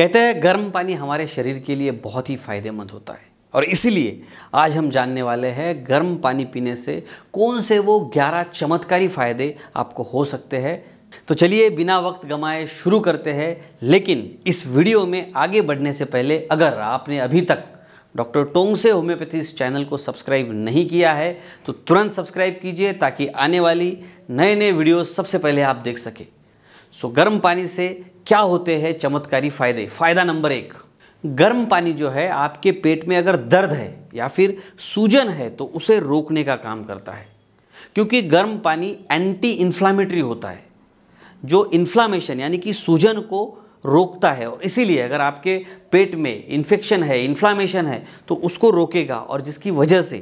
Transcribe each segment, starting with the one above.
कहते हैं गर्म पानी हमारे शरीर के लिए बहुत ही फायदेमंद होता है और इसीलिए आज हम जानने वाले हैं गर्म पानी पीने से कौन से वो 11 चमत्कारी फ़ायदे आपको हो सकते हैं तो चलिए बिना वक्त गंवाए शुरू करते हैं लेकिन इस वीडियो में आगे बढ़ने से पहले अगर आपने अभी तक डॉक्टर टोंगसे होम्योपैथी इस चैनल को सब्सक्राइब नहीं किया है तो तुरंत सब्सक्राइब कीजिए ताकि आने वाली नए नए वीडियो सबसे पहले आप देख सकें सो गर्म पानी से क्या होते हैं चमत्कारी फ़ायदे फ़ायदा नंबर एक गर्म पानी जो है आपके पेट में अगर दर्द है या फिर सूजन है तो उसे रोकने का काम करता है क्योंकि गर्म पानी एंटी इन्फ्लामेटरी होता है जो इन्फ्लामेशन यानी कि सूजन को रोकता है और इसीलिए अगर आपके पेट में इन्फेक्शन है इन्फ्लामेशन है तो उसको रोकेगा और जिसकी वजह से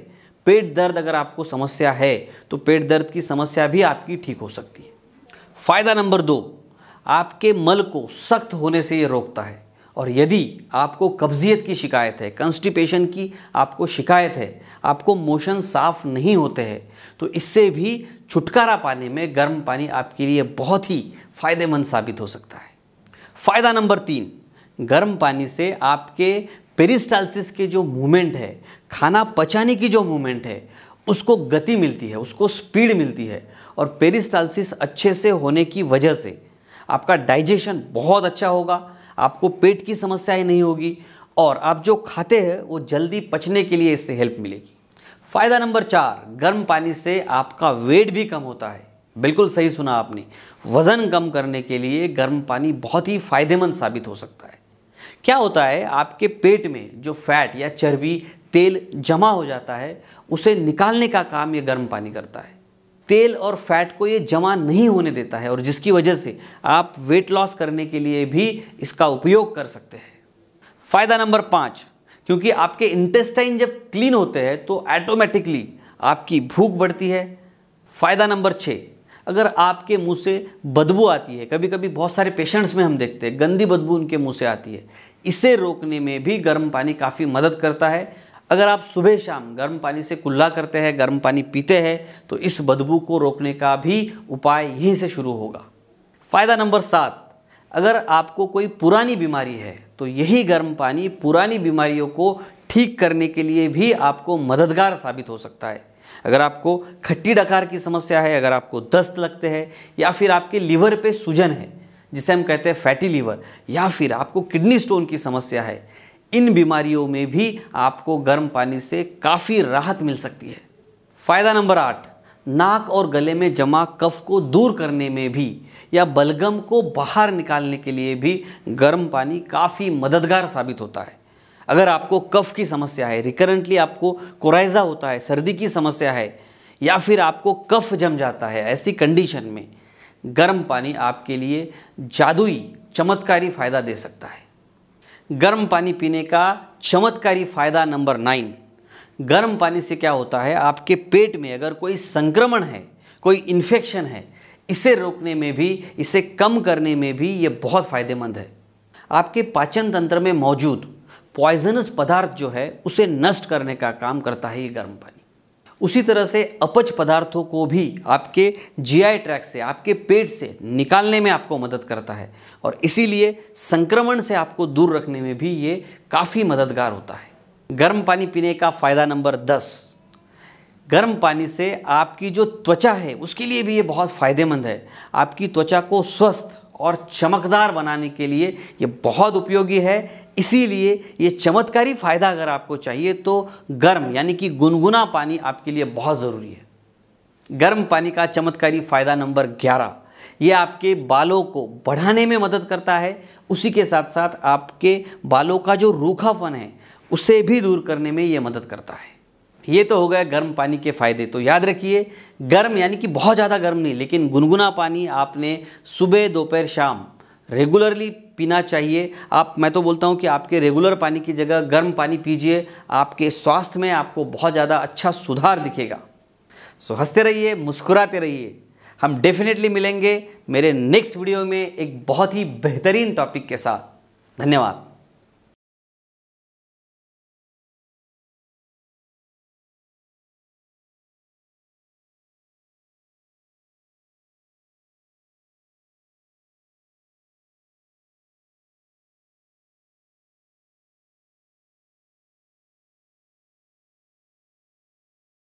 पेट दर्द अगर आपको समस्या है तो पेट दर्द की समस्या भी आपकी ठीक हो सकती है फ़ायदा नंबर दो आपके मल को सख्त होने से ये रोकता है और यदि आपको कब्जियत की शिकायत है कंस्टिपेशन की आपको शिकायत है आपको मोशन साफ नहीं होते हैं तो इससे भी छुटकारा पाने में गर्म पानी आपके लिए बहुत ही फ़ायदेमंद साबित हो सकता है फ़ायदा नंबर तीन गर्म पानी से आपके पेरिस्टालसिस के जो मूवमेंट है खाना पचाने की जो मूवमेंट है उसको गति मिलती है उसको स्पीड मिलती है और पेरिस्टालसिस अच्छे से होने की वजह से आपका डाइजेशन बहुत अच्छा होगा आपको पेट की समस्याएं नहीं होगी और आप जो खाते हैं वो जल्दी पचने के लिए इससे हेल्प मिलेगी फ़ायदा नंबर चार गर्म पानी से आपका वेट भी कम होता है बिल्कुल सही सुना आपने वज़न कम करने के लिए गर्म पानी बहुत ही फ़ायदेमंद साबित हो सकता है क्या होता है आपके पेट में जो फैट या चर्बी तेल जमा हो जाता है उसे निकालने का काम ये गर्म पानी करता है तेल और फैट को ये जमा नहीं होने देता है और जिसकी वजह से आप वेट लॉस करने के लिए भी इसका उपयोग कर सकते हैं फ़ायदा नंबर पाँच क्योंकि आपके इंटेस्टाइन जब क्लीन होते हैं तो ऐटोमेटिकली आपकी भूख बढ़ती है फ़ायदा नंबर छः अगर आपके मुंह से बदबू आती है कभी कभी बहुत सारे पेशेंट्स में हम देखते हैं गंदी बदबू उनके मुंह से आती है इसे रोकने में भी गर्म पानी काफ़ी मदद करता है अगर आप सुबह शाम गर्म पानी से कुल्ला करते हैं गर्म पानी पीते हैं तो इस बदबू को रोकने का भी उपाय यहीं से शुरू होगा फ़ायदा नंबर सात अगर आपको कोई पुरानी बीमारी है तो यही गर्म पानी पुरानी बीमारियों को ठीक करने के लिए भी आपको मददगार साबित हो सकता है अगर आपको खट्टी डकार की समस्या है अगर आपको दस्त लगते हैं या फिर आपके लीवर पे सूजन है जिसे हम कहते हैं फैटी लीवर या फिर आपको किडनी स्टोन की समस्या है इन बीमारियों में भी आपको गर्म पानी से काफ़ी राहत मिल सकती है फ़ायदा नंबर आठ नाक और गले में जमा कफ को दूर करने में भी या बलगम को बाहर निकालने के लिए भी गर्म पानी काफ़ी मददगार साबित होता है अगर आपको कफ की समस्या है रिकरेंटली आपको कोराइजा होता है सर्दी की समस्या है या फिर आपको कफ जम जाता है ऐसी कंडीशन में गर्म पानी आपके लिए जादुई चमत्कारी फ़ायदा दे सकता है गर्म पानी पीने का चमत्कारी फ़ायदा नंबर नाइन गर्म पानी से क्या होता है आपके पेट में अगर कोई संक्रमण है कोई इन्फेक्शन है इसे रोकने में भी इसे कम करने में भी ये बहुत फ़ायदेमंद है आपके पाचन तंत्र में मौजूद पॉइजनस पदार्थ जो है उसे नष्ट करने का काम करता है ये गर्म पानी उसी तरह से अपच पदार्थों को भी आपके जीआई ट्रैक से आपके पेट से निकालने में आपको मदद करता है और इसीलिए संक्रमण से आपको दूर रखने में भी ये काफ़ी मददगार होता है गर्म पानी पीने का फ़ायदा नंबर दस गर्म पानी से आपकी जो त्वचा है उसके लिए भी ये बहुत फ़ायदेमंद है आपकी त्वचा को स्वस्थ और चमकदार बनाने के लिए ये बहुत उपयोगी है इसीलिए ये चमत्कारी फ़ायदा अगर आपको चाहिए तो गर्म यानी कि गुनगुना पानी आपके लिए बहुत ज़रूरी है गर्म पानी का चमत्कारी फ़ायदा नंबर ग्यारह ये आपके बालों को बढ़ाने में मदद करता है उसी के साथ साथ आपके बालों का जो रूखापन है उसे भी दूर करने में ये मदद करता है ये तो हो गया गर्म पानी के फ़ायदे तो याद रखिए गर्म यानी कि बहुत ज़्यादा गर्म नहीं लेकिन गुनगुना पानी आपने सुबह दोपहर शाम रेगुलरली पीना चाहिए आप मैं तो बोलता हूँ कि आपके रेगुलर पानी की जगह गर्म पानी पीजिए आपके स्वास्थ्य में आपको बहुत ज़्यादा अच्छा सुधार दिखेगा सो हंसते रहिए मुस्कुराते रहिए हम डेफिनेटली मिलेंगे मेरे नेक्स्ट वीडियो में एक बहुत ही बेहतरीन टॉपिक के साथ धन्यवाद